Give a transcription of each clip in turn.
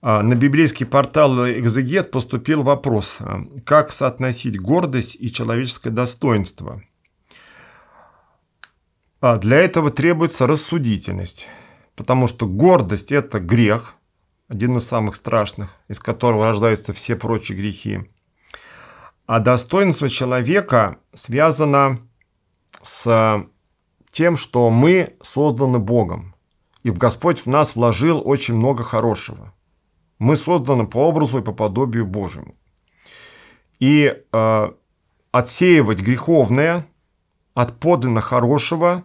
А, на библейский портал «Экзегет» поступил вопрос, а, как соотносить гордость и человеческое достоинство. А, для этого требуется рассудительность, потому что гордость – это грех, один из самых страшных, из которого рождаются все прочие грехи. А достоинство человека связано с тем, что мы созданы Богом, и Господь в нас вложил очень много хорошего – мы созданы по образу и по подобию Божьему. И э, отсеивать греховное от подлинно хорошего,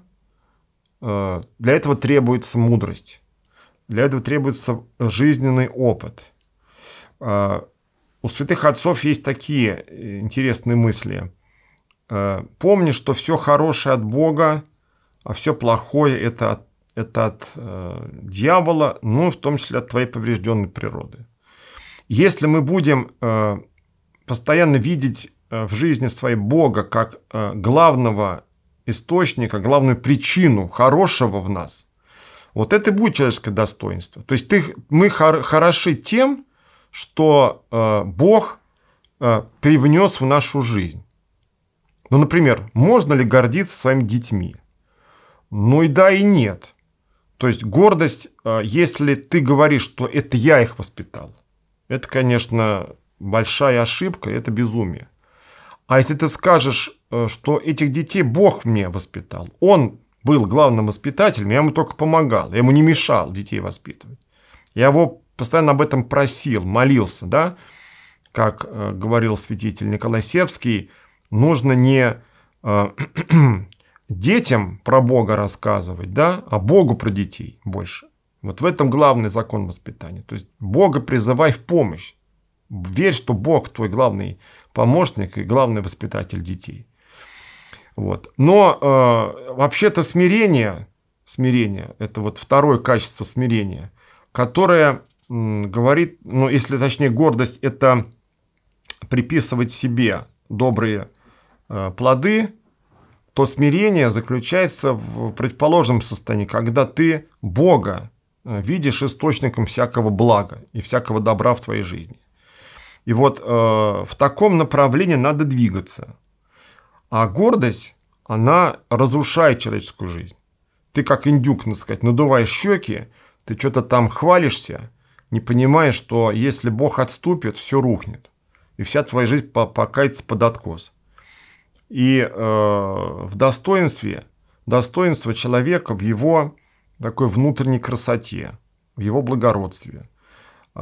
э, для этого требуется мудрость, для этого требуется жизненный опыт. Э, у святых отцов есть такие интересные мысли. Э, помни, что все хорошее от Бога, а все плохое это от это от э, дьявола, ну, в том числе от твоей поврежденной природы. Если мы будем э, постоянно видеть э, в жизни своей Бога как э, главного источника, главную причину хорошего в нас, вот это и будет человеческое достоинство. То есть ты, мы хор, хороши тем, что э, Бог э, привнес в нашу жизнь. Ну, например, можно ли гордиться своими детьми? Ну и да, и нет. То есть гордость, э, если ты говоришь, что это я их воспитал, это, конечно, большая ошибка, это безумие. А если ты скажешь, э, что этих детей Бог мне воспитал, Он был главным воспитателем, я ему только помогал, я ему не мешал детей воспитывать. Я его постоянно об этом просил, молился, да? Как э, говорил святитель Николай Сербский, нужно не детям про Бога рассказывать, да, а Богу про детей больше. Вот в этом главный закон воспитания. То есть Бога призывай в помощь. Верь, что Бог твой главный помощник и главный воспитатель детей. Вот. Но э, вообще-то смирение, смирение, это вот второе качество смирения, которое м, говорит, ну если точнее гордость, это приписывать себе добрые э, плоды, то смирение заключается в предположенном состоянии, когда ты Бога э, видишь источником всякого блага и всякого добра в твоей жизни. И вот э, в таком направлении надо двигаться. А гордость, она разрушает человеческую жизнь. Ты как индюк, так сказать, надуваешь щеки, ты что-то там хвалишься, не понимая, что если Бог отступит, все рухнет. И вся твоя жизнь покатится под откос и э, в достоинстве, достоинство человека в его такой внутренней красоте, в его благородстве, э,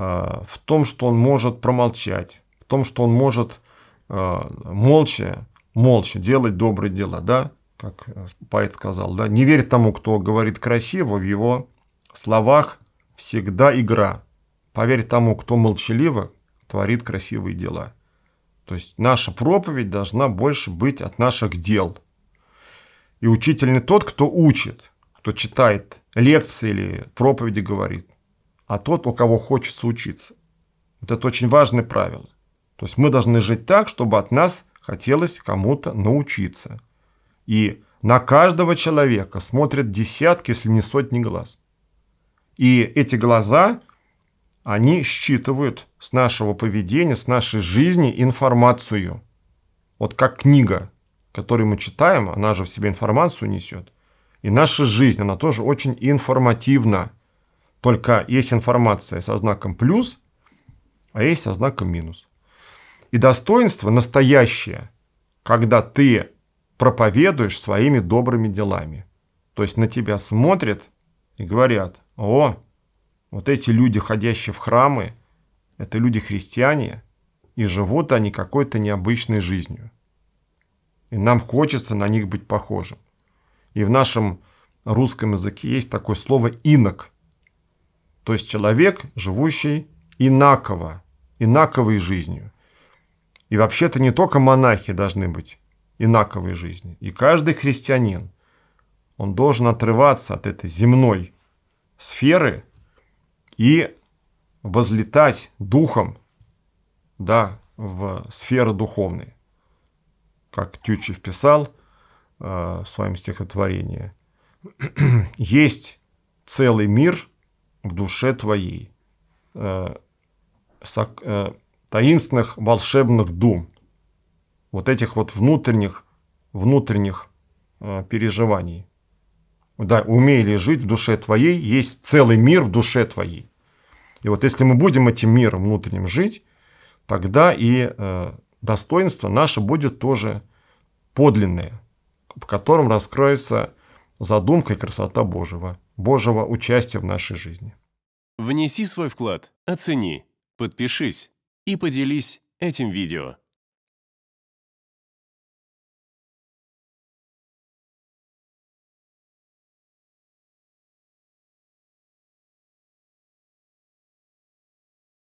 в том, что он может промолчать, в том, что он может э, молча, молча делать добрые дела, да, как э, поэт сказал, да, не верь тому, кто говорит красиво, в его словах всегда игра. Поверь тому, кто молчаливо творит красивые дела. То есть наша проповедь должна больше быть от наших дел. И учитель не тот, кто учит, кто читает лекции или проповеди говорит, а тот, у кого хочется учиться. Вот это очень важное правило. То есть мы должны жить так, чтобы от нас хотелось кому-то научиться. И на каждого человека смотрят десятки, если не сотни глаз. И эти глаза они считывают с нашего поведения, с нашей жизни информацию. Вот как книга, которую мы читаем, она же в себе информацию несет. И наша жизнь, она тоже очень информативна. Только есть информация со знаком плюс, а есть со знаком минус. И достоинство настоящее, когда ты проповедуешь своими добрыми делами. То есть на тебя смотрят и говорят, о, вот эти люди, ходящие в храмы, это люди-христиане, и живут они какой-то необычной жизнью. И нам хочется на них быть похожим. И в нашем русском языке есть такое слово «инок». То есть человек, живущий инаково, инаковой жизнью. И вообще-то не только монахи должны быть инаковой жизнью. И каждый христианин, он должен отрываться от этой земной сферы – и возлетать духом, да, в сферы духовной. Как Тютчев писал э, в своем стихотворении, «Есть целый мир в душе твоей, э, сак, э, таинственных волшебных дум, вот этих вот внутренних, внутренних э, переживаний. Да, умей ли жить в душе твоей, есть целый мир в душе твоей. И вот если мы будем этим миром внутренним жить, тогда и э, достоинство наше будет тоже подлинное, в котором раскроется задумка и красота Божьего, Божьего участия в нашей жизни. Внеси свой вклад, оцени, подпишись и поделись этим видео.